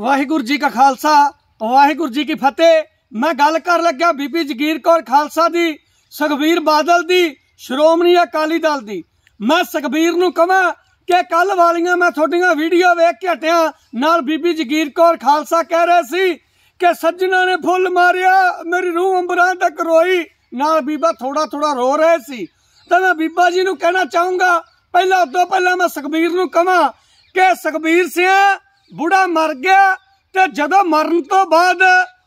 ਵਾਹਿਗੁਰੂ ਜੀ ਕਾ ਖਾਲਸਾ ਵਾਹਿਗੁਰੂ ਜੀ ਕੀ ਫਤਿਹ ਮੈਂ ਗੱਲ ਕਰ ਲੱਗਿਆ ਬੀਬੀ ਜਗੀਰ ਕੌਰ ਖਾਲਸਾ ਦੀ ਸੁਖਬੀਰ ਬਾਦਲ ਦੀ ਸ਼੍ਰੋਮਣੀ ਅਕਾਲੀ ਦਲ ਦੀ ਮੈਂ ਸੁਖਬੀਰ ਨੂੰ ਕਹਾਂ ਕਿ ਕੱਲ ਵਾਲੀਆਂ ਮੈਂ ਤੁਹਾਡੀਆਂ ਵੀਡੀਓ ਵੇਖ ਕੇ ਹਟਿਆ ਨਾਲ ਬੀਬੀ ਜਗੀਰ ਕੌਰ ਖਾਲਸਾ ਕਹਿ ਰਹੇ ਸੀ ਕਿ ਸੱਜਣਾ ਨੇ ਫੁੱਲ ਮਾਰਿਆ ਮੇਰੀ ਰੂਹ ਅੰਬਰਾਂ ਤੱਕ ਰੋਈ ਨਾਲ ਬੀਬਾ ਥੋੜਾ ਥੋੜਾ ਰੋ ਰਹੇ ਸੀ ਤਾਂ ਮੈਂ ਬੀਬਾ ਜੀ ਨੂੰ ਕਹਿਣਾ ਚਾਹੂੰਗਾ ਪਹਿਲਾਂ ਉਦੋਂ ਪਹਿਲਾਂ ਮੈਂ ਸੁਖਬੀਰ ਨੂੰ ਕਹਾਂ ਕਿ ਸੁਖਬੀਰ ਸਿਆ ਬੁੜਾ ਮਰ ਗਿਆ ਤੇ ਜਦੋਂ ਮਰਨ ਤੋਂ ਬਾਅਦ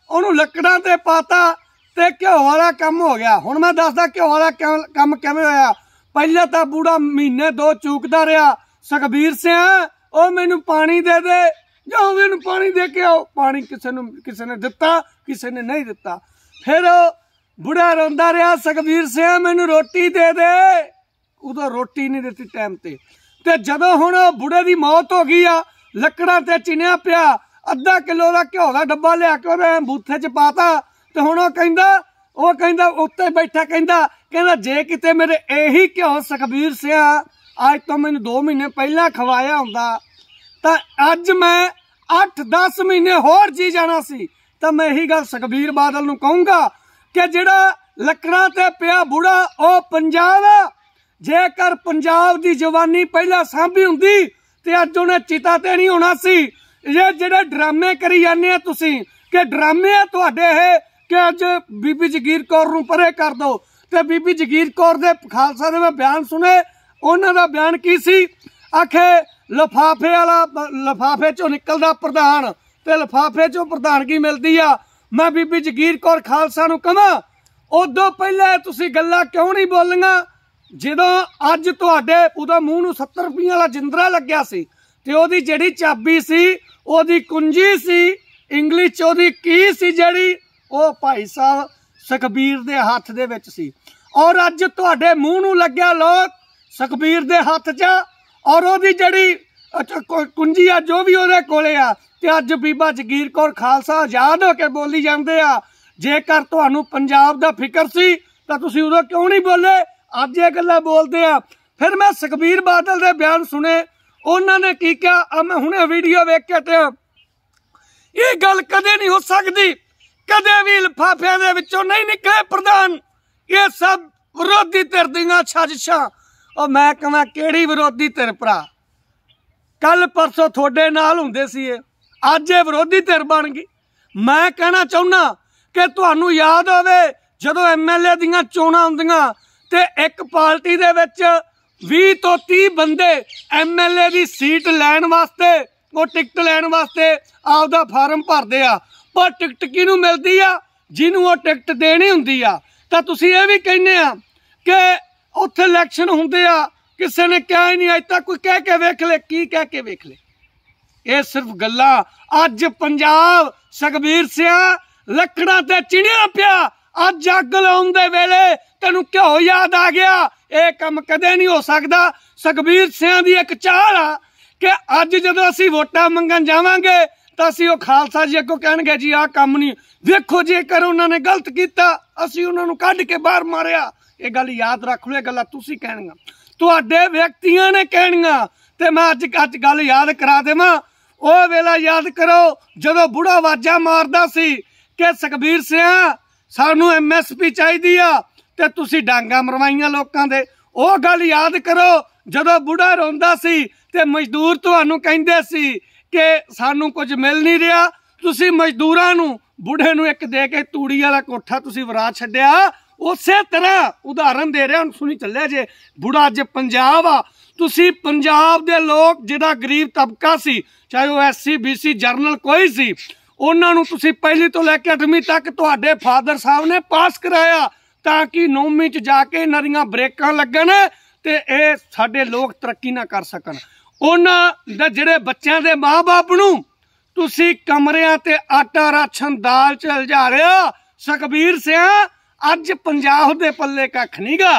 ਉਹਨੂੰ ਲੱਕੜਾਂ ਤੇ ਪਾਤਾ ਤੇ ਘਿਓ ਵਾਲਾ ਕੰਮ ਹੋ ਗਿਆ ਹੁਣ ਮੈਂ ਦੱਸਦਾ ਘਿਓ ਵਾਲਾ ਕੰਮ ਕਿਵੇਂ ਹੋਇਆ ਪਹਿਲਾਂ ਤਾਂ ਬੂੜਾ ਮਹੀਨੇ ਦੋ ਚੂਕਦਾ ਰਿਹਾ ਸੁਖਬੀਰ ਸਿੰਘ ਉਹ ਮੈਨੂੰ ਪਾਣੀ ਦੇ ਦੇ ਜਾਂ ਮੈਨੂੰ ਪਾਣੀ ਦੇ ਕੇ ਆਓ ਪਾਣੀ ਕਿਸੇ ਨੂੰ ਕਿਸੇ ਨੇ ਦਿੱਤਾ ਕਿਸੇ ਨੇ ਨਹੀਂ ਦਿੱਤਾ ਫਿਰ ਬੁੜਾ ਰੋਂਦਾ ਰਿਹਾ ਸੁਖਬੀਰ ਸਿੰਘ ਮੈਨੂੰ ਰੋਟੀ ਦੇ ਦੇ ਉਦੋਂ ਰੋਟੀ ਨਹੀਂ ਦਿੱਤੀ ਟਾਈਮ ਤੇ ਤੇ ਜਦੋਂ ਹੁਣ ਬੁੜੇ ਦੀ ਮੌਤ ਹੋ ਗਈ ਆ ਲੱਕੜਾਂ ਤੇ ਚਿਣਿਆ ਪਿਆ ਅੱਧਾ ਕਿਲੋ ਦਾ ਘਿਓ ਦਾ ਡੱਬਾ ਲਿਆ ਕੇ ਉਹਨੇ ਬੂਥੇ 'ਚ ਪਾਤਾ ਤੇ ਹੁਣ ਉਹ ਕਹਿੰਦਾ ਉਹ ਕਹਿੰਦਾ ਉੱਤੇ ਬੈਠਾ ਕਹਿੰਦਾ ਕਹਿੰਦਾ ਜੇ ਕਿਤੇ ਮੇਰੇ ਇਹੀ ਘਿਓ ਸੁਖਬੀਰ ਸਿਆ ਅੱਜ ਤੋਂ ਮੈਨੂੰ 2 ਮਹੀਨੇ ਪਹਿਲਾਂ ਖਵਾਇਆ ਹੁੰਦਾ ਤਾਂ ਅੱਜ ਮੈਂ 8-10 ਮਹੀਨੇ ਹੋਰ ਜੀ ਜਾਣਾ ਸੀ ਤਾਂ ਮੈਂ ਇਹੀ ਗੱਲ ਸੁਖਬੀਰ ਬਾਦਲ ਨੂੰ ਕਹੂੰਗਾ ਕਿ ਜਿਹੜਾ ਲੱਕੜਾਂ ਤੇ ਪਿਆ ਬੁੜਾ ਉਹ ਪੰਜਾਬ ਜੇਕਰ ਪੰਜਾਬ ਦੀ ਜਵਾਨੀ ਪਹਿਲਾਂ ਸਾਂਭੀ ਹੁੰਦੀ ਤੇ ਅੱਜ ਉਹਨੇ ਚਿਤਾ ਤੇ ਨਹੀਂ ਹੋਣਾ ਸੀ ਇਹ ਜਿਹੜੇ ਡਰਾਮੇ ਕਰੀ ਜਾਂਦੇ ਆ ਤੁਸੀਂ ਕਿ ਡਰਾਮੇ ਆ ਤੁਹਾਡੇ ਇਹ ਕਿ ਅੱਜ ਬੀਬੀ ਜਗੀਰ ਕੌਰ ਨੂੰ ਪਰੇ ਕਰ ਦੋ ਤੇ ਬੀਬੀ ਜਗੀਰ ਕੌਰ ਦੇ ਖਾਲਸਾ ਦੇ ਮੈਂ ਬਿਆਨ ਸੁਣੇ ਉਹਨਾਂ ਦਾ ਬਿਆਨ ਕੀ ਸੀ ਆਖੇ ਲਫਾਫੇ ਵਾਲਾ ਲਫਾਫੇ ਚੋਂ ਨਿਕਲਦਾ ਪ੍ਰਧਾਨ ਤੇ ਲਫਾਫੇ ਚੋਂ ਪ੍ਰਧਾਨਗੀ ਮਿਲਦੀ ਆ ਮੈਂ ਬੀਬੀ ਜਗੀਰ ਕੌਰ ਖਾਲਸਾ ਨੂੰ ਕਹਾਂ ਉਦੋਂ ਪਹਿਲਾਂ ਤੁਸੀਂ ਗੱਲਾਂ ਕਿਉਂ ਨਹੀਂ ਬੋਲੀਆਂ ਜਦੋਂ ਅੱਜ ਤੁਹਾਡੇ ਉਹਦਾ ਮੂੰਹ ਨੂੰ 70 ਰੁਪਏ ਵਾਲਾ ਜਿੰਦਰਾ ਲੱਗਿਆ ਸੀ ਤੇ ਉਹਦੀ ਜਿਹੜੀ ਚਾਬੀ ਸੀ ਉਹਦੀ ਕੁੰਜੀ ਸੀ ਇੰਗਲਿਸ਼ ਚ ਉਹਦੀ ਕੀ ਸੀ ਜਿਹੜੀ ਉਹ ਭਾਈ ਸਾਹਿਬ ਸੁਖਬੀਰ ਦੇ ਹੱਥ ਦੇ ਵਿੱਚ ਸੀ ਔਰ ਅੱਜ ਤੁਹਾਡੇ ਮੂੰਹ ਨੂੰ ਲੱਗਿਆ ਲੋਕ ਸੁਖਬੀਰ ਦੇ ਹੱਥ 'ਚ ਔਰ ਉਹਦੀ ਜਿਹੜੀ ਕੁੰਜੀ ਆ ਜੋ ਵੀ ਉਹਦੇ ਕੋਲੇ ਆ ਤੇ ਅੱਜ ਬੀਬਾ ਜਗੀਰ ਕੌਰ ਖਾਲਸਾ ਆਜ਼ਾਦ ਹੋ ਕੇ ਬੋਲੀ ਜਾਂਦੇ ਆ ਜੇਕਰ ਤੁਹਾਨੂੰ ਪੰਜਾਬ ਦਾ ਫਿਕਰ ਸੀ ਤਾਂ ਤੁਸੀਂ ਉਦੋਂ ਕਿਉਂ ਨਹੀਂ ਬੋਲੇ ਅੱਜ ਇਹ ਗੱਲਾਂ ਬੋਲਦੇ ਆ ਫਿਰ ਮੈਂ ਸੁਖਬੀਰ ਬਾਦਲ ਦੇ ਬਿਆਨ ਸੁਣੇ ਉਹਨਾਂ ਨੇ ਕੀ ਕਿਹਾ ਆ ਮੈਂ ਹੁਣੇ ਵੀਡੀਓ ਵੇਖ ਕੇ ਤੇ ਇਹ ਗੱਲ ਕਦੇ ਨਹੀਂ ਹੋ ਸਕਦੀ ਕਦੇ ਵੀ ਲਫਾਫਿਆਂ ਦੇ ਵਿੱਚੋਂ ਨਹੀਂ ਨਿਕਲੇ ਪ੍ਰਧਾਨ ਇਹ ਸਭ ਵਿਰੋਧੀ ਧਿਰ ਦੀਆਂ ਸਾਜ਼ਿਸ਼ਾਂ ਉਹ ਮੈਂ ਕਹਾਂ ਕਿਹੜੀ ਵਿਰੋਧੀ ਧਿਰ ਭਰਾ ਕੱਲ ਪਰਸੋਂ ਤੁਹਾਡੇ ਨਾਲ ਹੁੰਦੇ ਸੀ ਇਹ ਅੱਜ ਇਹ ਵਿਰੋਧੀ ਧਿਰ ਬਣ ਗਈ ਮੈਂ ਕਹਿਣਾ ਚਾਹੁੰਨਾ ਕਿ ਤੁਹਾਨੂੰ ਯਾਦ ਹੋਵੇ ਜਦੋਂ ਐਮਐਲਏ ਦੀਆਂ ਚੋਣਾਂ ਹੁੰਦੀਆਂ ਤੇ ਇੱਕ ਪਾਰਟੀ ਦੇ ਵਿੱਚ 20 ਤੋਂ 30 ਬੰਦੇ ਐਮਐਲਏ ਦੀ ਸੀਟ ਲੈਣ ਵਾਸਤੇ ਉਹ ਟਿਕਟ ਲੈਣ ਵਾਸਤੇ ਆਪਦਾ ਫਾਰਮ ਭਰਦੇ ਆ ਪਰ ਟਿਕਟ ਕਿਹਨੂੰ ਮਿਲਦੀ ਆ ਜਿਹਨੂੰ ਉਹ ਟਿਕਟ ਦੇਣੀ ਹੁੰਦੀ ਆ ਤਾਂ ਤੁਸੀਂ ਇਹ ਵੀ ਕਹਿੰਦੇ ਆ ਕਿ ਉੱਥੇ ਇਲੈਕਸ਼ਨ ਹੁੰਦੇ ਆ ਕਿਸੇ ਨੇ ਕਿਹਾ ਹੀ ਨਹੀਂ ਅਜ ਤੱਕ ਕੋਈ ਕਹਿ ਕੇ ਵੇਖ ਲੈ ਕੀ ਕਹਿ ਕੇ ਵੇਖ ਲੈ ਇਹ ਸਿਰਫ ਗੱਲਾਂ ਅੱਜ ਪੰਜਾਬ ਸੁਖਬੀਰ ਸਿੰਘ ਲੱਕੜਾਂ ਤੇ ਚਿਣਿਆ ਪਿਆ ਅੱਜ ਅੱਗ ਲਾਉਣ ਦੇ ਵੇਲੇ ਤੈਨੂੰ ਕਿਉਂ ਯਾਦ ਆ ਗਿਆ ਇਹ ਕੰਮ ਕਦੇ ਨਹੀਂ ਹੋ ਸਕਦਾ ਸੁਖਬੀਰ ਸਿੰਘ ਦੀ ਇੱਕ ਚਾਲ ਆ ਕਿ ਅੱਜ ਜਦੋਂ ਅਸੀਂ ਵੋਟਾਂ ਮੰਗਣ ਜਾਵਾਂਗੇ ਤਾਂ ਅਸੀਂ ਉਹ ਖਾਲਸਾ ਜੀ ਅੱਗੋਂ ਕਹਿਣਗੇ ਜੀ ਆਹ ਕੰਮ ਨਹੀਂ ਵੇਖੋ ਜੇਕਰ ਉਹਨਾਂ ਨੇ ਗਲਤ ਕੀਤਾ ਅਸੀਂ ਉਹਨਾਂ ਨੂੰ ਕੱਢ ਕੇ ਬਾਹਰ ਮਾਰਿਆ ਇਹ ਗੱਲ ਯਾਦ ਰੱਖ ਲਓ ਇਹ ਗੱਲਾਂ ਤੁਸੀਂ ਕਹਿਣੀਆਂ ਤੁਹਾਡੇ ਵਿਅਕਤੀਆਂ ਨੇ ਕਹਿਣੀਆਂ ਤੇ ਮੈਂ ਅੱਜ ਅੱਜ ਗੱਲ ਯਾਦ ਕਰਾ ਦੇਵਾਂ ਉਹ ਵੇਲਾ ਯਾਦ ਕਰੋ ਜਦੋਂ ਬੁੜਾ ਵਾਜਾ ਮਾਰਦਾ ਸੀ ਕਿ ਸੁਖਬੀਰ ਸਿੰਘ ਸਾਨੂੰ ਐਮਐਸਪੀ ਚਾਹੀਦੀ ਆ ਤੇ ਤੁਸੀਂ ਡਾਂਗਾ ਮਰਵਾਈਆਂ ਲੋਕਾਂ ਦੇ ਉਹ ਗੱਲ ਯਾਦ ਕਰੋ ਜਦੋਂ ਬੁੜਾ ਰੋਂਦਾ ਸੀ ਤੇ ਮਜ਼ਦੂਰ ਤੁਹਾਨੂੰ ਕਹਿੰਦੇ ਸੀ ਕਿ ਸਾਨੂੰ ਕੁਝ ਮਿਲ ਨਹੀਂ ਰਿਹਾ ਤੁਸੀਂ ਮਜ਼ਦੂਰਾਂ ਨੂੰ ਬੁੜੇ ਨੂੰ ਇੱਕ ਦੇ ਕੇ ਤੂੜੀ ਵਾਲਾ ਕੋਠਾ ਤੁਸੀਂ ਵਰਾ ਛੱਡਿਆ ਉਸੇ ਤਰ੍ਹਾਂ ਉਦਾਹਰਨ ਦੇ ਰਿਹਾ ਹੁਣ ਸੁਣੀ ਚੱਲਿਆ ਜੇ ਬੁੜਾ ਅੱਜ ਪੰਜਾਬ ਆ ਤੁਸੀਂ ਪੰਜਾਬ ਦੇ ਲੋਕ ਜਿਹੜਾ ਗਰੀਬ ਤਬਕਾ ਸੀ ਚਾਹੇ ਉਹ ਐਸਸੀ ਬੀਸੀ ਜਰਨਲ ਕੋਈ ਸੀ ਉਹਨਾਂ ਨੂੰ ਤੁਸੀਂ ਪਹਿਲੀ ਤੋਂ ਲੈ ਕੇ 8ਵੀਂ ਤੱਕ ਤੁਹਾਡੇ ਫਾਦਰ ਸਾਹਿਬ ਨੇ ਪਾਸ ਕਰਾਇਆ ਤਾਂ ਕਿ ਨੌਵੀਂ ਚ ਜਾ ਕੇ ਇਹਨਾਂ ਦੀਆਂ ਬ੍ਰੇਕਾਂ ਲੱਗਣ ਤੇ ਇਹ ਸਾਡੇ ਲੋਕ ਤਰੱਕੀ ਨਾ ਕਰ ਸਕਣ ਉਹਨਾਂ ਦੇ ਜਿਹੜੇ ਬੱਚਿਆਂ ਦੇ ਮਾਪੇ ਨੂੰ ਤੁਸੀਂ ਕਮਰਿਆਂ ਤੇ ਆਟਾ ਰਾਛਨ ਦਾਲ ਚਲ ਜਾ ਰਿਹਾ ਸਕਬੀਰ ਸਿਆ ਅੱਜ ਪੰਜਾਬ ਦੇ ਪੱਲੇ ਕੱਖ ਨਹੀਂਗਾ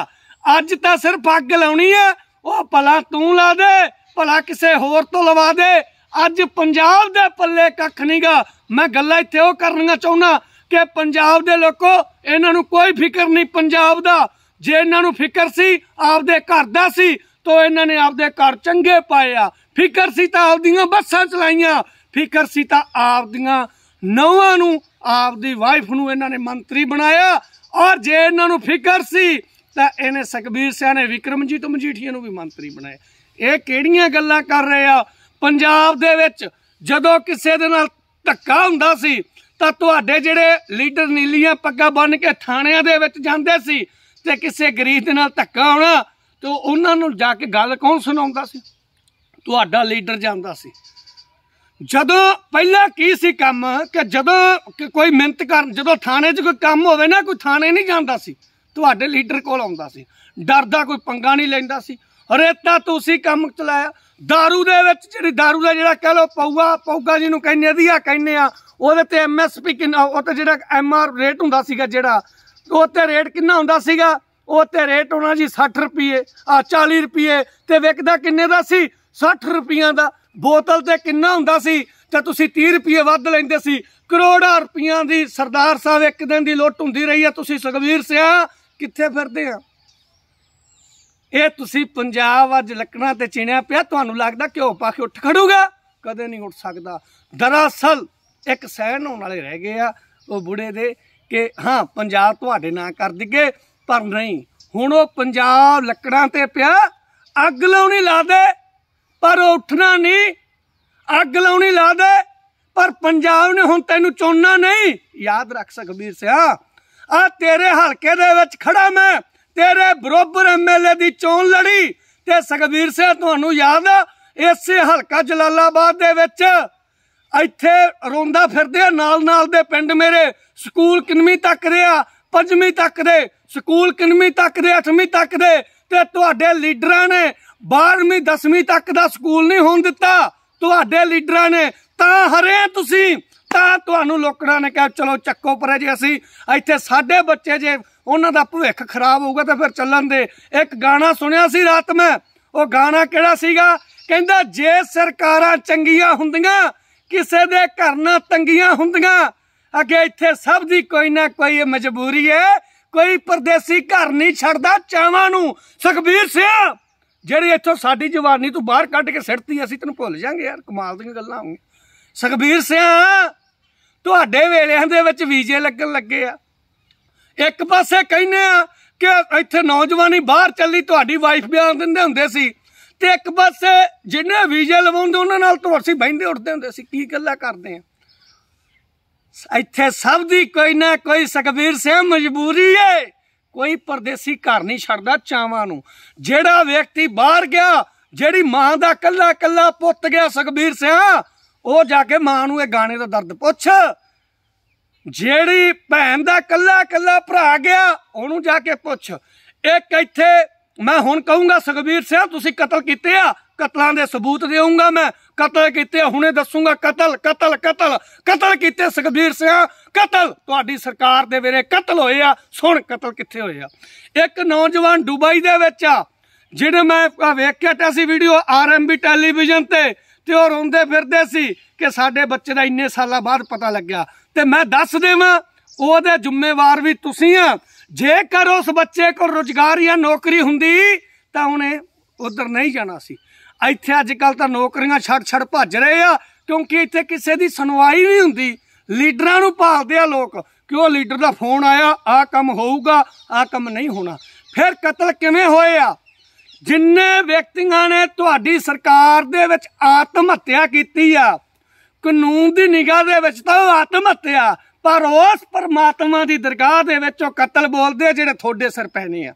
ਅੱਜ ਤਾਂ ਸਿਰਫ ਅੱਗ ਲਾਉਣੀ ਹੈ ਉਹ ਭਲਾ ਤੂੰ ਲਾ ਦੇ ਭਲਾ ਕਿਸੇ ਹੋਰ ਤੋਂ ਲਵਾ ਦੇ ਅੱਜ ਪੰਜਾਬ ਦੇ ਪੱਲੇ ਕੱਖ ਨਹੀਂਗਾ ਮੈਂ ਗੱਲਾਂ ਇੱਥੇ ਉਹ ਕਰਨੀਆਂ ਚਾਹੁੰਨਾ ਕਿ ਪੰਜਾਬ ਦੇ ਲੋਕੋ ਇਹਨਾਂ ਨੂੰ ਕੋਈ ਫਿਕਰ ਨਹੀਂ ਪੰਜਾਬ ਦਾ ਜੇ ਇਹਨਾਂ ਨੂੰ ਫਿਕਰ ਸੀ ਆਪਦੇ ਘਰ ਦਾ ਸੀ ਤੋ ਇਹਨਾਂ ਨੇ ਆਪਦੇ ਘਰ ਚੰਗੇ ਪਾਏ ਆ ਫਿਕਰ ਸੀ ਤਾਂ ਆਪਦੀਆਂ ਬੱਸਾਂ ਚਲਾਈਆਂ ਫਿਕਰ ਸੀ ਤਾਂ ਆਪਦੀਆਂ ਨੌਵਾਂ ਨੂੰ ਆਪਦੀ ਵਾਈਫ ਨੂੰ ਇਹਨਾਂ ਨੇ ਮੰਤਰੀ ਬਣਾਇਆ ਔਰ ਜੇ ਇਹਨਾਂ ਨੂੰ ਫਿਕਰ ਸੀ ਤਾਂ ਇਹਨੇ ਸਖਬੀਰ ਸਿੰਘ ਨੇ ਵਿਕਰਮਜੀਤ ਮਜੀਠੀਆ ਨੂੰ ਵੀ ਮੰਤਰੀ ਬਣਾਇਆ ਇਹ ਕਿਹੜੀਆਂ ਗੱਲਾਂ ਕਰ ਰਹੇ ਆ ਪੰਜਾਬ ਦੇ ਵਿੱਚ ਜਦੋਂ ਕਿਸੇ ਦੇ ਨਾਲ ਧੱਕਾ ਹੁੰਦਾ ਸੀ ਤਾਂ ਤੁਹਾਡੇ ਜਿਹੜੇ ਲੀਡਰ ਨੀਲੀਆਂ ਪੱਗਾਂ ਬੰਨ ਕੇ ਥਾਣਿਆਂ ਦੇ ਵਿੱਚ ਜਾਂਦੇ ਸੀ ਤੇ ਕਿਸੇ ਗਰੀਬ ਦੇ ਨਾਲ ਧੱਕਾ ਹੋਣਾ ਤੇ ਉਹਨਾਂ ਨੂੰ ਜਾ ਕੇ ਗੱਲ ਕੌਣ ਸੁਣਾਉਂਦਾ ਸੀ ਤੁਹਾਡਾ ਲੀਡਰ ਜਾਂਦਾ ਸੀ ਜਦੋਂ ਪਹਿਲਾਂ ਕੀ ਸੀ ਕੰਮ ਕਿ ਜਦੋਂ ਕੋਈ ਮਿੰਤ ਕਰ ਜਦੋਂ ਥਾਣੇ 'ਚ ਕੋਈ ਕੰਮ ਹੋਵੇ ਨਾ ਕੋਈ ਥਾਣੇ ਨਹੀਂ ਜਾਂਦਾ ਸੀ ਤੁਹਾਡੇ ਲੀਡਰ ਕੋਲ ਆਉਂਦਾ ਸੀ ਡਰਦਾ ਕੋਈ ਪੰਗਾ ਨਹੀਂ ਲੈਂਦਾ ਸੀ ਰੇਤਾ ਤੁਸੀਂ ਕੰਮ ਚਲਾਇਆ दारू ਦੇ ਵਿੱਚ ਜਿਹੜੀ दारू ਦਾ ਜਿਹੜਾ ਕਹ ਲੋ ਪਊਆ ਜੀ ਜਿਹਨੂੰ ਕਹਿੰਦੇ ਆ ਕਹਿੰਦੇ ਆ ਉਹਦੇ ਤੇ ਐਮਐਸਪੀ ਕਿੰਨਾ ਉਹ ਤੇ ਜਿਹੜਾ ਐਮਆਰ ਰੇਟ ਹੁੰਦਾ ਸੀਗਾ ਜਿਹੜਾ ਉਹ ਤੇ ਰੇਟ ਕਿੰਨਾ ਹੁੰਦਾ ਸੀਗਾ ਉਹ ਤੇ ਰੇਟ ਉਹਨਾਂ ਜੀ 60 ਰੁਪਏ ਆ 40 ਰੁਪਏ ਤੇ ਵਿਕਦਾ ਕਿੰਨੇ ਦਾ ਸੀ 60 ਰੁਪਈਆਂ ਦਾ ਬੋਤਲ ਤੇ ਕਿੰਨਾ ਹੁੰਦਾ ਸੀ ਤੇ ਤੁਸੀਂ 30 ਰੁਪਏ ਵੱਧ ਲੈਂਦੇ ਸੀ ਕਰੋੜਾਂ ਰੁਪਈਆਂ ਦੀ ਸਰਦਾਰ ਸਾਹਿਬ ਇੱਕ ਦਿਨ ਦੀ ਲੁੱਟ ਹੁੰਦੀ ਰਹੀ ਹੈ ਤੁਸੀਂ ਸੁਖਵੀਰ ਸਿਆ ਕਿੱਥੇ ਫਿਰਦੇ ਆ ਇਹ ਤੁਸੀਂ ਪੰਜਾਬ ਅੱਜ ਲੱਕਣਾ ਤੇ ਚਿਣਿਆ ਪਿਆ ਤੁਹਾਨੂੰ ਲੱਗਦਾ ਕਿਉਂ ਪਾ ਕੇ ਉੱਠ ਖੜੂਗਾ ਕਦੇ ਨਹੀਂ ਉੱਠ ਸਕਦਾ ਦਰਅਸਲ ਇੱਕ ਸਹਿਣ ਹੋਣ ਵਾਲੇ ਰਹਿ ਗਏ ਆ ਉਹ ਬੁੜੇ ਦੇ ਕਿ ਹਾਂ ਪੰਜਾਬ ਤੁਹਾਡੇ ਨਾਂ ਕਰ ਦਿੱਗੇ ਪਰ ਨਹੀਂ ਹੁਣ ਉਹ ਪੰਜਾਬ ਲੱਕੜਾਂ ਤੇ ਪਿਆ ਅੱਗ ਲਾਉਣੀ ਲਾ ਦੇ ਪਰ ਉੱਠਣਾ ਨਹੀਂ ਅੱਗ ਲਾਉਣੀ ਲਾ ਦੇ ਪਰ ਪੰਜਾਬ ਨੇ ਹੁਣ ਤੈਨੂੰ ਚੋਣਾ ਨਹੀਂ ਯਾਦ ਰੱਖ ਸਖਬੀਰ ਸਿਆ ਆ ਤੇਰੇ ਹਲਕੇ ਦੇ ਵਿੱਚ ਖੜਾ ਮੈਂ ਤੇਰੇ ਬਰੋਬਰ ਐਮਐਲਏ ਦੀ ਚੋਣ ਲੜੀ ਤੇ ਸਖਬੀਰ ਸਿਆ ਤੁਹਾਨੂੰ ਯਾਦ ਆ ਇਸੇ ਹਲਕਾ ਜਲਾਲਾਬਾਦ ਦੇ ਵਿੱਚ ਇੱਥੇ ਰੋਂਦਾ ਫਿਰਦੇ ਆ ਨਾਲ ਨਾਲ ਦੇ ਪਿੰਡ ਮੇਰੇ ਸਕੂਲ ਕਿੰਨਵੀਂ ਤੱਕ ਦੇ ਆ ਪੰਜਵੀਂ ਤੱਕ ਦੇ ਸਕੂਲ ਕਿੰਨਵੀਂ ਤੱਕ ਦੇ ਅੱਠਵੀਂ ਤੱਕ ਦੇ ਤੇ ਤੁਹਾਡੇ ਲੀਡਰਾਂ ਨੇ 12ਵੀਂ 10ਵੀਂ ਤੱਕ ਦਾ ਸਕੂਲ ਨਹੀਂ ਹੋਣ ਦਿੱਤਾ ਤੁਹਾਡੇ ਲੀਡਰਾਂ ਨੇ ਤਾਂ ਹਰੇ ਤੁਸੀਂ ਤਾਂ ਤੁਹਾਨੂੰ ਲੋਕਾਂ ਨੇ ਕਿਹਾ ਚਲੋ ਚੱਕੋ ਪਰੇ ਜੇ ਅਸੀਂ ਇੱਥੇ ਸਾਡੇ ਬੱਚੇ ਜੇ ਉਹਨਾਂ ਦਾ ਭਵਿੱਖ ਖਰਾਬ ਹੋਊਗਾ ਤਾਂ ਫਿਰ ਚੱਲਣ ਦੇ ਇੱਕ ਗਾਣਾ ਸੁਣਿਆ ਸੀ ਰਾਤ ਮੈਂ ਉਹ ਗਾਣਾ ਕਿਹੜਾ ਸੀਗਾ ਕਹਿੰਦਾ ਜੇ ਸਰਕਾਰਾਂ ਚੰਗੀਆਂ ਹੁੰਦੀਆਂ ਕਿਸੇ ਦੇ ਘਰ ਨਾ ਤੰਗੀਆਂ ਹੁੰਦੀਆਂ ਅੱਗੇ ਇੱਥੇ ਸਭ ਦੀ ਕੋਈ ਨਾ ਕੋਈ ਮਜਬੂਰੀ ਹੈ ਕੋਈ ਪਰਦੇਸੀ ਘਰ ਨਹੀਂ ਛੱਡਦਾ ਚਾਵਾਂ ਨੂੰ ਸੁਖਬੀਰ ਸਿੰਘ ਜਿਹੜੀ ਇੱਥੋਂ ਸਾਡੀ ਜਵਾਨੀ ਤੋਂ ਬਾਹਰ ਕੱਢ ਕੇ ਸਿਰਤੀ ਅਸੀਂ ਤੈਨੂੰ ਭੁੱਲ ਜਾਾਂਗੇ ਯਾਰ ਕਮਾਲ ਦੀਆਂ ਗੱਲਾਂ ਹੋਣਗੀਆਂ ਸੁਖਬੀਰ ਸਿੰਘ ਤੁਹਾਡੇ ਵੇਲੇਾਂ ਦੇ ਵਿੱਚ ਵੀਜ਼ੇ ਲੱਗਣ ਲੱਗੇ ਆ ਇੱਕ ਪਾਸੇ ਕਹਿੰਦੇ ਆ ਕਿ ਇੱਥੇ ਨੌਜਵਾਨੀ ਬਾਹਰ ਚੱਲੀ ਤੁਹਾਡੀ ਵਾਈਫ ਬਿਆਨ ਦਿੰਦੇ ਹੁੰਦੇ ਸੀ ਤੇ ਇੱਕ ਬਸ ਜਿਹਨੇ ਵੀਜ਼ੇ ਲਵਾਉਂਦੇ ਉਹਨਾਂ ਨਾਲ ਤੋਂ ਅਸੀਂ ਉੱਠਦੇ ਹੁੰਦੇ ਸੀ ਕੀ ਗੱਲਾਂ ਕਰਦੇ ਆ ਇੱਥੇ ਸਭ ਦੀ ਕੋਈ ਨਾ ਕੋਈ ਸਕਬੀਰ ਸਿੰਘ ਮਜਬੂਰੀ ਏ ਕੋਈ ਪਰਦੇਸੀ ਘਰ ਨਹੀਂ ਛੱਡਦਾ ਚਾਵਾਂ ਨੂੰ ਜਿਹੜਾ ਵਿਅਕਤੀ ਬਾਹਰ ਗਿਆ ਜਿਹੜੀ ਮਾਂ ਦਾ ਕੱਲਾ ਕੱਲਾ ਪੁੱਤ ਗਿਆ ਸਕਬੀਰ ਸਿੰਘ ਉਹ ਜਾ ਕੇ ਮਾਂ ਨੂੰ ਇਹ ਗਾਣੇ ਦਾ ਦਰਦ ਪੁੱਛ ਜਿਹੜੀ ਭੈਣ ਦਾ ਕੱਲਾ ਕੱਲਾ ਭਰਾ ਗਿਆ ਉਹਨੂੰ ਜਾ ਕੇ ਪੁੱਛ ਇੱਕ ਇੱਥੇ ਮੈਂ ਹੁਣ ਕਹੂੰਗਾ ਸੁਖਬੀਰ ਸਿੰਘ ਤੁਸੀਂ ਕਤਲ ਕੀਤੇ ਆ ਕਤਲਾਂ ਦੇ ਸਬੂਤ ਦੇਵਾਂਗਾ ਮੈਂ ਕਤਲ ਕੀਤੇ ਹੁਣੇ ਦੱਸੂਗਾ ਕਤਲ ਕਤਲ ਕਤਲ ਕਤਲ ਕੀਤੇ ਸੁਖਬੀਰ ਸਿੰਘ ਕਤਲ ਤੁਹਾਡੀ ਸਰਕਾਰ ਦੇ ਵੇਲੇ ਕਤਲ ਹੋਏ ਆ ਸੁਣ ਕਤਲ ਕਿੱਥੇ ਹੋਏ ਆ ਇੱਕ ਨੌਜਵਾਨ ਦੁਬਈ ਦੇ ਵਿੱਚ ਆ ਜਿਹੜੇ ਮੈਂ ਵੇਖਿਆ ਤਾਂ ਸੀ ਵੀਡੀਓ ਆਰਐਮਬੀ ਟੈਲੀਵਿਜ਼ਨ ਤੇ ਤੇ ਉਹ ਰੋਂਦੇ ਫਿਰਦੇ ਸੀ ਕਿ ਸਾਡੇ ਬੱਚੇ ਦਾ ਇੰਨੇ ਸਾਲਾਂ ਬਾਅਦ ਪਤਾ ਲੱਗਿਆ ਤੇ ਮੈਂ ਦੱਸ ਦੇਵਾਂ ਉਹਦੇ ਜ਼ਿੰਮੇਵਾਰ ਵੀ ਤੁਸੀਂ ਆ ਜੇਕਰ ਉਸ ਬੱਚੇ ਕੋਲ ਰੋਜ਼ਗਾਰ ਜਾਂ ਨੌਕਰੀ ਹੁੰਦੀ ਤਾਂ ਉਹਨੇ ਉਧਰ ਨਹੀਂ ਜਾਣਾ ਸੀ ਇੱਥੇ ਅੱਜ ਕੱਲ ਤਾਂ ਨੌਕਰੀਆਂ ਛੜ ਛੜ ਭੱਜ ਰਹੇ ਆ ਕਿਉਂਕਿ ਇੱਥੇ ਕਿਸੇ ਦੀ ਸੁਣਵਾਈ ਨਹੀਂ ਹੁੰਦੀ ਲੀਡਰਾਂ ਨੂੰ ਭਾਲਦੇ ਆ ਲੋਕ ਕਿ ਉਹ ਲੀਡਰ ਦਾ ਫੋਨ ਆਇਆ ਆ ਕੰਮ ਹੋਊਗਾ ਆ ਕੰਮ ਨਹੀਂ ਹੋਣਾ ਫਿਰ ਕਤਲ ਕਿਵੇਂ ਹੋਏ ਆ ਜਿੰਨੇ ਵਿਅਕਤੀਆਂ ਨੇ ਤੁਹਾਡੀ ਸਰਕਾਰ ਦੇ ਵਿੱਚ ਆਤਮ ਹੱਤਿਆ ਕੀਤੀ ਆ ਕਾਨੂੰਨ ਦੀ ਨਿਗਾਹ ਦੇ ਵਿੱਚ ਤਾਂ ਆਤਮ ਹੱਤਿਆ ਪਰ ਉਸ ਪਰਮਾਤਮਾ ਦੀ ਦਰਗਾਹ ਦੇ ਵਿੱਚ ਉਹ ਕਤਲ ਬੋਲਦੇ ਆ ਜਿਹੜੇ ਤੁਹਾਡੇ ਸਿਰ ਪਹਿਨੇ ਆ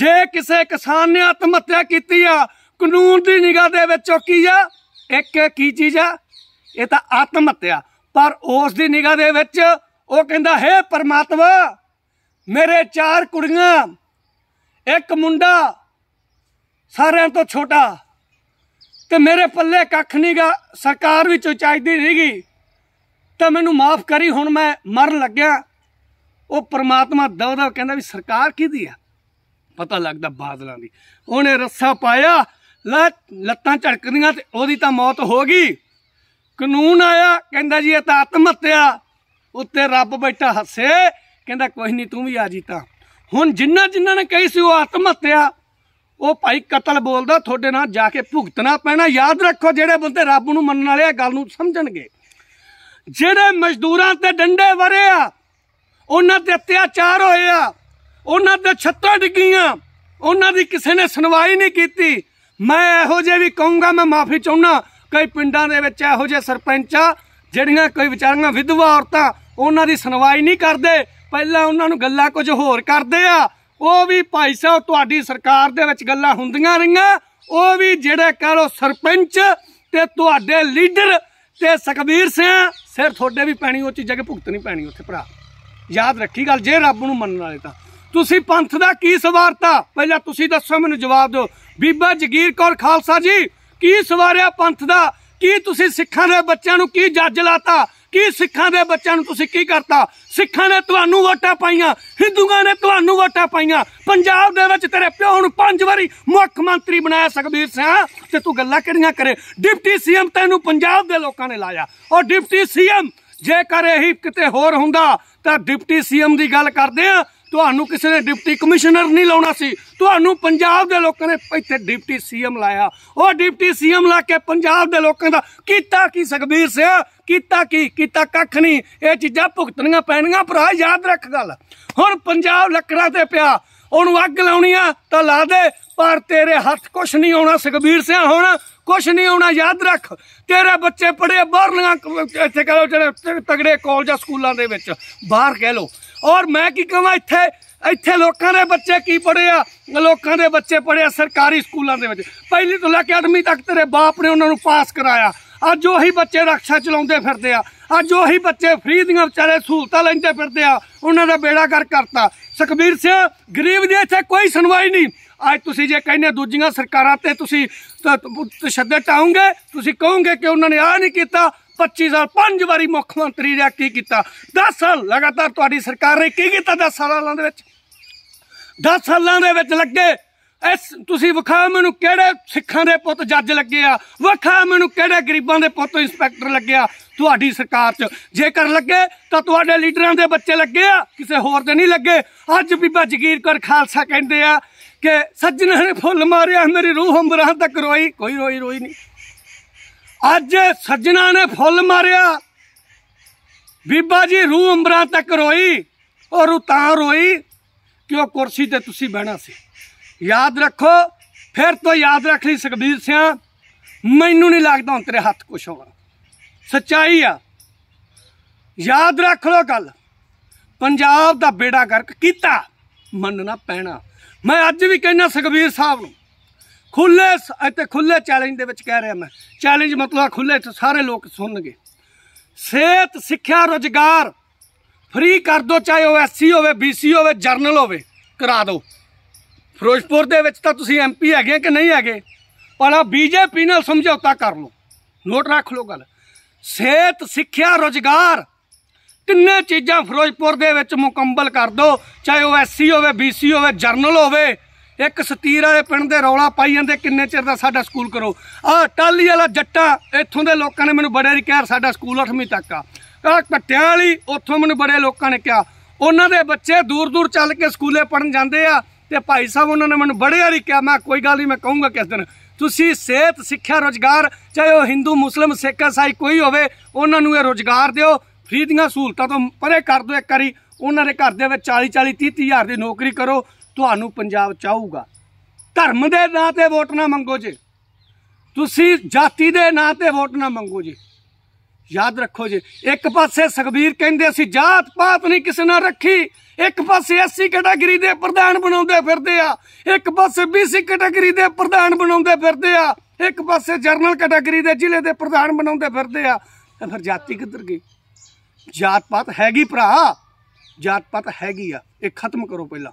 ਜੇ ਕਿਸੇ ਕਿਸਾਨ ਨੇ ਆਤਮ ਹੱਤਿਆ ਕੀਤੀ ਆ ਕਾਨੂੰਨ ਦੀ ਨਿਗਾਹ ਦੇ ਵਿੱਚ ਉਹ ਕੀ ਆ ਇੱਕ ਕੀ ਚੀਜ਼ ਆ ਇਹ ਤਾਂ ਆਤਮ ਹੱਤਿਆ ਪਰ ਉਸ ਦੀ ਨਿਗਾਹ ਦੇ ਵਿੱਚ ਉਹ ਕਹਿੰਦਾ ਹੈ ਪਰਮਾਤਮਾ ਮੇਰੇ ਚਾਰ ਕੁੜੀਆਂ ਇੱਕ ਮੁੰਡਾ ਸਾਰਿਆਂ ਤੋਂ ਛੋਟਾ ਤੇ ਮੇਰੇ ਪੱਲੇ ਕੱਖ ਨਹੀਂਗਾ ਸਰਕਾਰ ਵਿੱਚ ਚਾਹੀਦੀ ਰਹੀਗੀ ਤਾਂ ਮੈਨੂੰ ਮਾਫ ਕਰੀ ਹੁਣ ਮੈਂ ਮਰਨ ਲੱਗਿਆ ਉਹ ਪ੍ਰਮਾਤਮਾ ਦਵਦਵ ਕਹਿੰਦਾ ਵੀ ਸਰਕਾਰ ਕਿਹਦੀ ਆ ਪਤਾ ਲੱਗਦਾ ਬਾਦਲਾਂ ਦੀ ਉਹਨੇ ਰੱਸਾ ਪਾਇਆ ਲੱਤਾਂ ਝੜਕਦੀਆਂ ਤੇ ਉਹਦੀ ਤਾਂ ਮੌਤ ਹੋ ਗਈ ਕਾਨੂੰਨ ਆਇਆ ਕਹਿੰਦਾ ਜੀ ਇਹ ਤਾਂ ਆਤਮ ਹੱਤਿਆ ਉੱਤੇ ਰੱਬ ਬੈਠਾ ਹੱਸੇ ਕਹਿੰਦਾ ਕੋਈ ਨਹੀਂ ਤੂੰ ਵੀ ਆ ਜੀ ਤਾਂ ਹੁਣ ਜਿੰਨਾ ਜਿੰਨਾ ਨੇ ਕਹੀ ਸੀ ਉਹ ਆਤਮ ਹੱਤਿਆ ਉਹ ਭਾਈ ਕਤਲ ਬੋਲਦਾ ਤੁਹਾਡੇ ਨਾਲ ਜਾ ਕੇ ਭੁਗਤਣਾ ਪੈਣਾ ਯਾਦ ਰੱਖੋ ਜਿਹੜੇ ਬੰਦੇ ਰੱਬ ਨੂੰ ਮੰਨਣ ਵਾਲੇ ਆ ਗੱਲ ਨੂੰ ਸਮਝਣਗੇ ਜਿਹੜੇ ਮਜ਼ਦੂਰਾਂ ਤੇ ਡੰਡੇ ਵਰੇ ਆ ਉਹਨਾਂ ਤੇ ਅਤਿਆਚਾਰ ਹੋਏ ਆ ਉਹਨਾਂ ਤੇ ਛੱਤਾਂ ਡਿੱਗੀਆਂ ਉਹਨਾਂ ਦੀ ਕਿਸੇ ਨੇ ਸੁਣਵਾਈ ਨਹੀਂ ਕੀਤੀ ਮੈਂ ਇਹੋ ਜੇ ਵੀ ਕਹੂੰਗਾ ਮੈਂ ਮਾਫੀ ਚਾਹੁੰਨਾ ਕਈ ਪਿੰਡਾਂ ਦੇ ਵਿੱਚ ਇਹੋ ਜੇ ਸਰਪੰਚ ਆ ਜਿਹੜੀਆਂ ਕੋਈ ਵਿਚਾਰੀਆਂ ਵਿਧਵਾ ਔਰਤਾਂ ਉਹਨਾਂ ਦੀ ਸੁਣਵਾਈ ਨਹੀਂ ਕਰਦੇ ਪਹਿਲਾਂ ਉਹਨਾਂ ਨੂੰ ਗੱਲਾਂ ਕੁਝ ਹੋਰ ਕਰਦੇ ਆ ਉਹ ਵੀ ਭਾਈ ਸਾਹਿਬ ਤੁਹਾਡੀ ਸਰਕਾਰ ਦੇ ਵਿੱਚ ਗੱਲਾਂ ਹੁੰਦੀਆਂ ਰਹੀਆਂ ਉਹ ਵੀ ਜਿਹੜੇ ਕਹ ਲੋ ਸਰਪੰਚ ਤੇ ਤੁਹਾਡੇ ਲੀਡਰ ਤੇ ਸੁਖਬੀਰ ਸਿੰਘ ਸਿਰ ਤੁਹਾਡੇ ਵੀ ਪੈਣੀ ਉਹ ਚੀਜ਼ਾਂ ਕਿ ਭੁਗਤਣੀ ਪੈਣੀ ਉੱਥੇ ਭਰਾ ਯਾਦ ਰੱਖੀ ਗੱਲ ਜੇ ਰੱਬ ਨੂੰ ਮੰਨਣ ਵਾਲੇ ਤਾਂ ਤੁਸੀਂ ਪੰਥ ਦਾ ਕੀ ਸਵਾਰਤਾ ਪਹਿਲਾਂ ਤੁਸੀਂ ਦੱਸੋ ਮੈਨੂੰ ਜਵਾਬ ਦਿਓ ਬੀਬਾ ਜਗੀਰ ਕੌਰ ਖਾਲਸਾ ਜੀ ਕੀ ਸਵਾਰਿਆ ਪੰਥ ਦਾ ਕੀ ਤੁਸੀਂ ਸਿੱਖਾਂ ਦੇ ਬੱਚਿਆਂ ਨੂੰ ਕੀ ਜੱਜ ਲਾਤਾ ਕੀ ਸਿੱਖਾਂ ਦੇ ਬੱਚਿਆਂ ਨੂੰ ਤੁਸੀਂ ਕੀ ਕਰਤਾ ਸਿੱਖਾਂ ਨੇ ਤੁਹਾਨੂੰ ਵੋਟਾਂ ਪਾਈਆਂ ਹਿੰਦੂਆਂ ਨੇ ਤੁਹਾਨੂੰ ਵੋਟਾਂ ਪਾਈਆਂ ਪੰਜਾਬ ਦੇ ਵਿੱਚ ਤੇਰੇ ਪਿਓ ਨੂੰ ਪੰਜ ਵਾਰੀ ਮੁੱਖ ਮੰਤਰੀ ਬਣਾਇਆ ਸੁਖਬੀਰ ਸਿੰਘ ਤੇ ਤੂੰ ਗੱਲਾਂ ਕਿਹੜੀਆਂ ਕਰੇ ਡਿਪਟੀ ਸੀਐਮ ਤੈਨੂੰ ਪੰਜਾਬ ਦੇ ਲੋਕਾਂ ਨੇ ਲਾਇਆ ਔਰ ਡਿਪਟੀ ਸੀਐਮ ਜੇਕਰ ਇਹ ਕਿਤੇ ਹੋਰ ਹੁੰਦਾ ਤਾਂ ਡਿਪਟੀ ਸੀਐਮ ਦੀ ਗੱਲ ਕਰਦੇ ਆ ਤੁਹਾਨੂੰ ਕਿਸੇ ਨੇ ਡਿਪਟੀ ਕਮਿਸ਼ਨਰ ਨਹੀਂ ਲਾਉਣਾ ਸੀ ਤੁਹਾਨੂੰ ਪੰਜਾਬ ਦੇ ਲੋਕਾਂ ਨੇ ਇੱਥੇ ਡਿਪਟੀ ਸੀਐਮ ਲਾਇਆ ਉਹ ਡਿਪਟੀ ਸੀਐਮ ਲਾ ਕੇ ਪੰਜਾਬ ਦੇ ਲੋਕਾਂ ਦਾ ਕੀਤਾ ਕੀ ਸੁਖਬੀਰ ਸਿੰਘ ਕੀਤਾ ਕੀ ਕੀਤਾ ਕੱਖ ਨਹੀਂ ਇਹ ਚੀਜ਼ਾਂ ਭੁਗਤਣੀਆਂ ਪੈਣੀਆਂ ਭਰਾ ਯਾਦ ਰੱਖ ਗੱਲ ਹੁਣ ਪੰਜਾਬ ਲੱਕੜਾਂ ਤੇ ਪਿਆ ਉਹਨੂੰ ਅੱਗ ਲਾਉਣੀ ਆ ਤਾਂ ਲਾ ਦੇ ਪਰ ਤੇਰੇ ਹੱਥ ਕੁਛ ਨਹੀਂ ਆਉਣਾ ਸੁਖਬੀਰ ਸਿੰਘ ਹੁਣ ਕੁਛ ਨਹੀਂ ਆਉਣਾ ਯਾਦ ਰੱਖ ਤੇਰੇ ਬੱਚੇ ਪੜੇ ਲੰਗਾ ਇੱਥੇ ਕਹੋ ਜਿਹੜੇ ਤਗੜੇ ਕਾਲਜਾਂ ਸਕੂਲਾਂ ਦੇ ਵਿੱਚ ਬਾਹਰ ਕਹਿ ਲੋ ਔਰ ਮੈਂ ਕੀ ਕਹਾਂ ਇੱਥੇ ਇੱਥੇ ਲੋਕਾਂ ਦੇ ਬੱਚੇ ਕੀ ਪੜੇ ਆ ਲੋਕਾਂ ਦੇ ਬੱਚੇ ਪੜੇ ਆ ਸਰਕਾਰੀ ਸਕੂਲਾਂ ਦੇ ਵਿੱਚ ਪਹਿਲੀ ਤੋਂ ਲੈ ਕੇ 8ਵੀਂ ਤੱਕ ਤੇਰੇ ਬਾਪ ਨੇ ਉਹਨਾਂ ਨੂੰ ਪਾਸ ਕਰਾਇਆ ਅੱਜ ਉਹੀ ਬੱਚੇ ਰਕਸ਼ਾ ਚਲਾਉਂਦੇ ਫਿਰਦੇ ਆ ਅੱਜ ਉਹੀ ਬੱਚੇ ਫ੍ਰੀ ਦੀਆਂ ਵਿਚਾਰੇ ਸਹੂਲਤਾਂ ਲੈਂਦੇ ਫਿਰਦੇ ਆ ਉਹਨਾਂ ਦਾ ਬੇੜਾ ਕਰ ਕਰਤਾ ਸੁਖਬੀਰ ਸਿੰਘ ਗਰੀਬ ਦੀ ਇੱਥੇ ਕੋਈ ਸੁਣਵਾਈ ਨਹੀਂ ਅੱਜ ਤੁਸੀਂ ਜੇ ਕਹਿੰਦੇ ਦੂਜੀਆਂ ਸਰਕਾਰਾਂ ਤੇ ਤੁਸੀਂ ਤਸ਼ੱਦਦ ਆਉਂਗੇ ਤੁਸੀਂ ਕਹੋਗੇ ਕਿ ਉਹਨਾਂ ਨੇ ਆ ਨਹੀਂ ਕੀਤਾ 25 ਸਾਲ ਪੰਜ ਵਾਰੀ ਮੁੱਖ ਮੰਤਰੀ ਰਿਆ ਕੀ ਕੀਤਾ 10 ਸਾਲ ਲਗਾਤਾਰ ਤੁਹਾਡੀ ਸਰਕਾਰ ਨੇ ਕੀ ਕੀਤਾ 10 ਸਾਲਾਂ ਦੇ ਵਿੱਚ 10 ਸਾਲਾਂ ਦੇ ਵਿੱਚ ਲੱਗੇ ਇਸ ਤੁਸੀਂ ਵਿਖਾ ਮੈਨੂੰ ਕਿਹੜੇ ਸਿੱਖਾਂ ਦੇ ਪੁੱਤ ਜੱਜ ਲੱਗੇ ਆ ਵਿਖਾ ਮੈਨੂੰ ਕਿਹੜੇ ਗਰੀਬਾਂ ਦੇ ਪੁੱਤ ਇੰਸਪੈਕਟਰ ਆ ਤੁਹਾਡੀ ਸਰਕਾਰ 'ਚ ਜੇਕਰ ਲੱਗੇ ਤਾਂ ਤੁਹਾਡੇ ਲੀਡਰਾਂ ਦੇ ਬੱਚੇ ਲੱਗੇ ਆ ਕਿਸੇ ਹੋਰ ਦੇ ਨਹੀਂ ਲੱਗੇ ਅੱਜ ਬੀਬਾ ਜਗੀਰ ਕੌਰ ਖਾਲਸਾ ਕਹਿੰਦੇ ਆ ਕਿ ਸੱਜਣਾਂ ਨੇ ਫੁੱਲ ਮਾਰਿਆ ਮੇਰੀ ਰੂਹ ਅੰਬਰਾਂ ਤੱਕ ਰੋਈ ਕੋਈ ਰੋਈ ਰੋਈ ਨਹੀਂ ਅੱਜ ਸੱਜਣਾ ਨੇ ਫੁੱਲ ਮਾਰਿਆ ਬੀਬਾ ਜੀ ਰੂਹ ਅੰਬਰਾ ਤੱਕ ਰੋਈ ਔਰ ਉਤਾਂ ਰੋਈ ਕਿ ਉਹ ਕੁਰਸੀ ਤੇ ਤੁਸੀਂ ਬਹਿਣਾ ਸੀ ਯਾਦ ਰੱਖੋ ਫਿਰ ਤੋਂ ਯਾਦ ਰੱਖ ਲਈ ਸੁਖਬੀਰ ਸਿਆ ਮੈਨੂੰ ਨਹੀਂ ਲੱਗਦਾ ਹੁਣ ਤੇਰੇ ਹੱਥ ਕੁਛ ਹੋਣਾ ਸੱਚਾਈ ਆ ਯਾਦ ਰੱਖ ਲੋ ਗੱਲ ਪੰਜਾਬ ਦਾ ਬੇੜਾ ਕਰਕ ਕੀਤਾ ਮੰਨਣਾ ਪੈਣਾ ਮੈਂ ਅੱਜ ਵੀ ਕਹਿੰਦਾ ਸੁਖਬੀਰ ਸਾਹਿਬ ਨੂੰ ਖੁੱਲੇ ਅਤੇ ਖੁੱਲੇ ਚੈਲੰਜ ਦੇ ਵਿੱਚ ਕਹਿ ਰਿਹਾ ਮੈਂ ਚੈਲੰਜ ਮਤਲਬ ਖੁੱਲੇ ਤੇ ਸਾਰੇ ਲੋਕ ਸੁਣਨਗੇ ਸਿਹਤ ਸਿੱਖਿਆ ਰੋਜ਼ਗਾਰ ਫ੍ਰੀ ਕਰ ਦੋ ਚਾਹੇ ਉਹ ਐਸਸੀ ਹੋਵੇ ਬੀਸੀ ਹੋਵੇ ਜਰਨਲ ਹੋਵੇ ਕਰਾ ਦਿਓ ਫਿਰੋਜ਼ਪੁਰ ਦੇ ਵਿੱਚ ਤਾਂ ਤੁਸੀਂ ਐਮਪੀ ਹੈਗੇ ਕਿ ਨਹੀਂ ਹੈਗੇ ਪਰ ਆ ਬੀਜੇਪੀ ਨਾਲ ਸਮਝੌਤਾ ਕਰ ਲਓ ਨੋਟ ਰੱਖ ਲਓ ਗੱਲ ਸਿਹਤ ਸਿੱਖਿਆ ਰੋਜ਼ਗਾਰ ਕਿੰਨੇ ਚੀਜ਼ਾਂ ਫਿਰੋਜ਼ਪੁਰ ਦੇ ਵਿੱਚ ਮੁਕੰਮਲ ਕਰ ਦਿਓ ਚਾਹੇ ਉਹ ਐਸਸੀ ਹੋਵੇ ਬੀਸੀ ਹੋਵੇ ਜਰਨਲ ਹੋਵੇ ਇੱਕ ਸਤੀਰ ਵਾਲੇ ਪਿੰਡ ਦੇ ਰੌਲਾ ਪਾਈ ਜਾਂਦੇ ਕਿੰਨੇ ਚਿਰ ਦਾ ਸਾਡਾ ਸਕੂਲ ਕਰੋ ਆ ਟਾਲੀ ਵਾਲਾ ਜੱਟਾ ਇੱਥੋਂ ਦੇ ਲੋਕਾਂ ਨੇ ਮੈਨੂੰ ਬੜੇ ਦੀ ਕਹਿਰ ਸਾਡਾ ਸਕੂਲ 8ਵੀਂ ਤੱਕ ਆ ਆ ਪੱਟਿਆਂ ਵਾਲੀ ਉੱਥੋਂ ਮੈਨੂੰ ਬੜੇ ਲੋਕਾਂ ਨੇ ਕਿਹਾ ਉਹਨਾਂ ਦੇ ਬੱਚੇ ਦੂਰ ਦੂਰ ਚੱਲ ਕੇ ਸਕੂਲੇ ਪੜਨ ਜਾਂਦੇ ਆ ਤੇ ਭਾਈ ਸਾਹਿਬ ਉਹਨਾਂ ਨੇ ਮੈਨੂੰ ਬੜੇ ਵਾਰੀ ਕਿਹਾ ਮੈਂ ਕੋਈ ਗੱਲ ਨਹੀਂ ਮੈਂ ਕਹੂੰਗਾ ਕਿਸ ਦਿਨ ਤੁਸੀਂ ਸਿਹਤ ਸਿੱਖਿਆ ਰੋਜ਼ਗਾਰ ਚਾਹੇ ਉਹ ਹਿੰਦੂ ਮੁਸਲਮ ਸਿੱਖ ਇਸਾਈ ਕੋਈ ਹੋਵੇ ਉਹਨਾਂ ਨੂੰ ਇਹ ਰੋਜ਼ਗਾਰ ਦਿਓ ਫ੍ਰੀ ਦੀਆਂ ਸਹੂਲਤਾਂ ਤੋਂ ਪਰੇ ਕਰ ਦਿਓ ਇੱਕ ਵਾਰੀ ਉਹਨਾਂ ਦੇ ਘਰ ਦੇ ਵਿੱਚ 40 40 30 ਹਜ਼ਾਰ ਦੀ ਨੌਕਰੀ ਕਰੋ ਤੁਹਾਨੂੰ ਪੰਜਾਬ ਚਾਹੂਗਾ ਧਰਮ ਦੇ ਨਾਂ ਤੇ ਵੋਟ ਨਾ ਮੰਗੋ ਜੀ ਤੁਸੀਂ ਜਾਤੀ ਦੇ ਨਾਂ ਤੇ ਵੋਟ ਨਾ ਮੰਗੋ ਜੀ ਯਾਦ ਰੱਖੋ ਜੀ ਇੱਕ ਪਾਸੇ ਸੁਖਬੀਰ ਕਹਿੰਦੇ ਅਸੀਂ ਜਾਤ ਪਾਤ ਨਹੀਂ ਕਿਸੇ ਨਾਲ ਰੱਖੀ ਇੱਕ ਪਾਸੇ ਐਸਸੀ ਕੈਟਾਗਰੀ ਦੇ ਪ੍ਰਧਾਨ ਬਣਾਉਂਦੇ ਫਿਰਦੇ ਆ ਇੱਕ ਪਾਸੇ ਬੀਸੀ ਕੈਟਾਗਰੀ ਦੇ ਪ੍ਰਧਾਨ ਬਣਾਉਂਦੇ ਫਿਰਦੇ ਆ ਇੱਕ ਪਾਸੇ ਜਰਨਲ ਕੈਟਾਗਰੀ ਦੇ ਜ਼ਿਲ੍ਹੇ ਦੇ ਪ੍ਰਧਾਨ ਬਣਾਉਂਦੇ ਫਿਰਦੇ ਆ ਤਾਂ ਫਿਰ ਜਾਤੀ ਕਿੱਧਰ ਗਈ ਜਾਤ ਪਾਤ ਹੈਗੀ ਭਰਾ ਜਾਤ ਪਾਤ ਹੈਗੀ ਆ ਇਹ ਖਤਮ ਕਰੋ ਪਹਿਲਾਂ